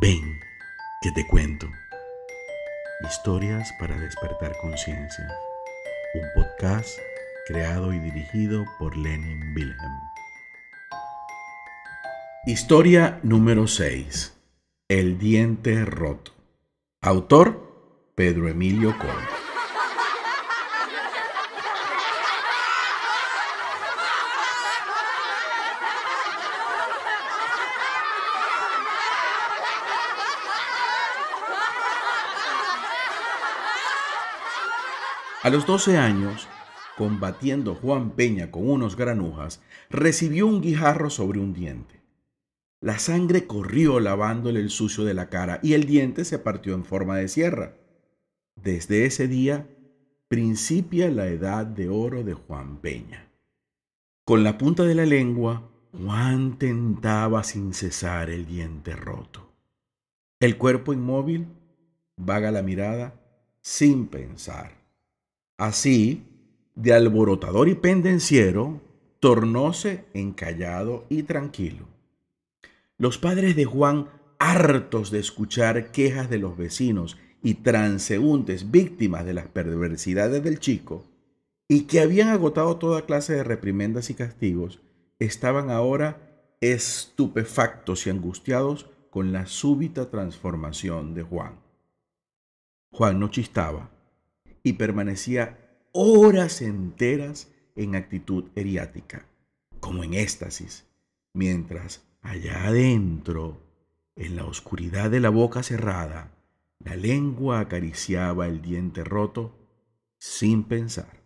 Ven, que te cuento. Historias para despertar conciencia Un podcast creado y dirigido por Lenin Wilhelm. Historia número 6. El diente roto. Autor Pedro Emilio Conte. A los 12 años, combatiendo Juan Peña con unos granujas, recibió un guijarro sobre un diente. La sangre corrió lavándole el sucio de la cara y el diente se partió en forma de sierra. Desde ese día principia la edad de oro de Juan Peña. Con la punta de la lengua, Juan tentaba sin cesar el diente roto. El cuerpo inmóvil, vaga la mirada, sin pensar. Así, de alborotador y pendenciero, tornóse encallado y tranquilo. Los padres de Juan, hartos de escuchar quejas de los vecinos y transeúntes víctimas de las perversidades del chico, y que habían agotado toda clase de reprimendas y castigos, estaban ahora estupefactos y angustiados con la súbita transformación de Juan. Juan no chistaba, y permanecía horas enteras en actitud eriática, como en éxtasis, mientras allá adentro, en la oscuridad de la boca cerrada, la lengua acariciaba el diente roto sin pensar.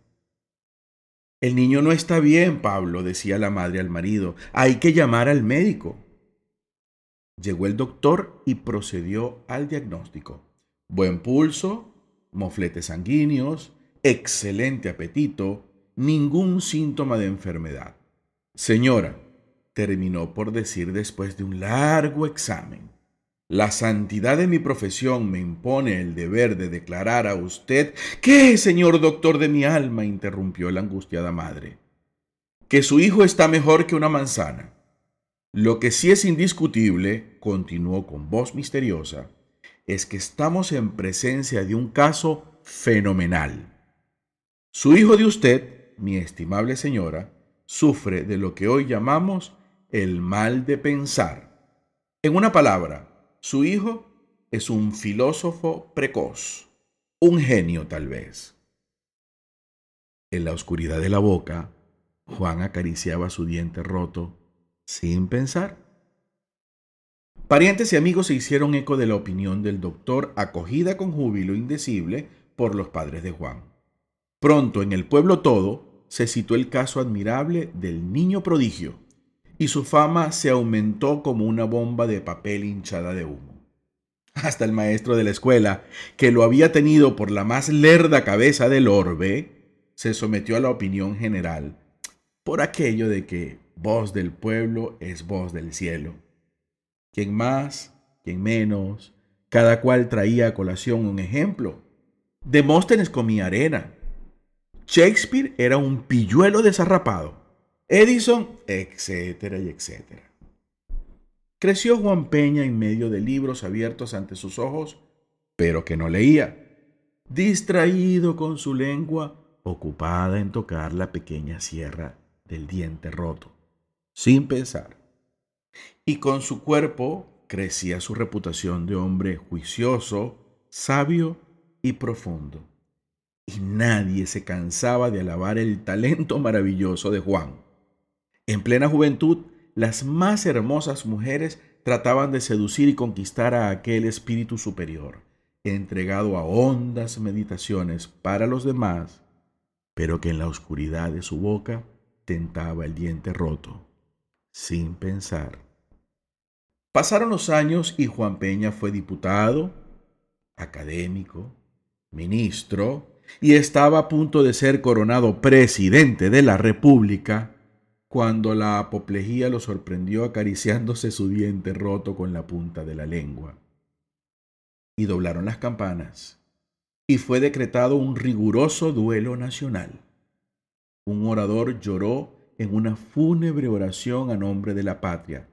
El niño no está bien, Pablo, decía la madre al marido. Hay que llamar al médico. Llegó el doctor y procedió al diagnóstico. Buen pulso, mofletes sanguíneos, excelente apetito, ningún síntoma de enfermedad. Señora, terminó por decir después de un largo examen, la santidad de mi profesión me impone el deber de declarar a usted que, señor doctor de mi alma, interrumpió la angustiada madre, que su hijo está mejor que una manzana. Lo que sí es indiscutible, continuó con voz misteriosa, es que estamos en presencia de un caso fenomenal. Su hijo de usted, mi estimable señora, sufre de lo que hoy llamamos el mal de pensar. En una palabra, su hijo es un filósofo precoz, un genio tal vez. En la oscuridad de la boca, Juan acariciaba su diente roto sin pensar. Parientes y amigos se hicieron eco de la opinión del doctor, acogida con júbilo indecible por los padres de Juan. Pronto en el pueblo todo se citó el caso admirable del niño prodigio, y su fama se aumentó como una bomba de papel hinchada de humo. Hasta el maestro de la escuela, que lo había tenido por la más lerda cabeza del orbe, se sometió a la opinión general, por aquello de que voz del pueblo es voz del cielo Quién más, quien menos, cada cual traía a colación un ejemplo. Demóstenes comía arena. Shakespeare era un pilluelo desarrapado. Edison, etcétera y etcétera. Creció Juan Peña en medio de libros abiertos ante sus ojos, pero que no leía, distraído con su lengua ocupada en tocar la pequeña sierra del diente roto, sin pensar y con su cuerpo crecía su reputación de hombre juicioso, sabio y profundo. Y nadie se cansaba de alabar el talento maravilloso de Juan. En plena juventud, las más hermosas mujeres trataban de seducir y conquistar a aquel espíritu superior, entregado a hondas meditaciones para los demás, pero que en la oscuridad de su boca tentaba el diente roto, sin pensar Pasaron los años y Juan Peña fue diputado, académico, ministro y estaba a punto de ser coronado presidente de la República cuando la apoplejía lo sorprendió acariciándose su diente roto con la punta de la lengua. Y doblaron las campanas y fue decretado un riguroso duelo nacional. Un orador lloró en una fúnebre oración a nombre de la patria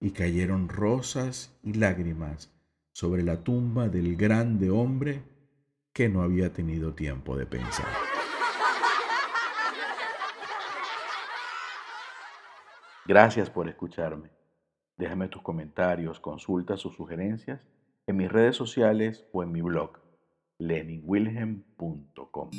y cayeron rosas y lágrimas sobre la tumba del grande hombre que no había tenido tiempo de pensar. Gracias por escucharme. Déjame tus comentarios, consultas o sugerencias en mis redes sociales o en mi blog leninwilhelm.com.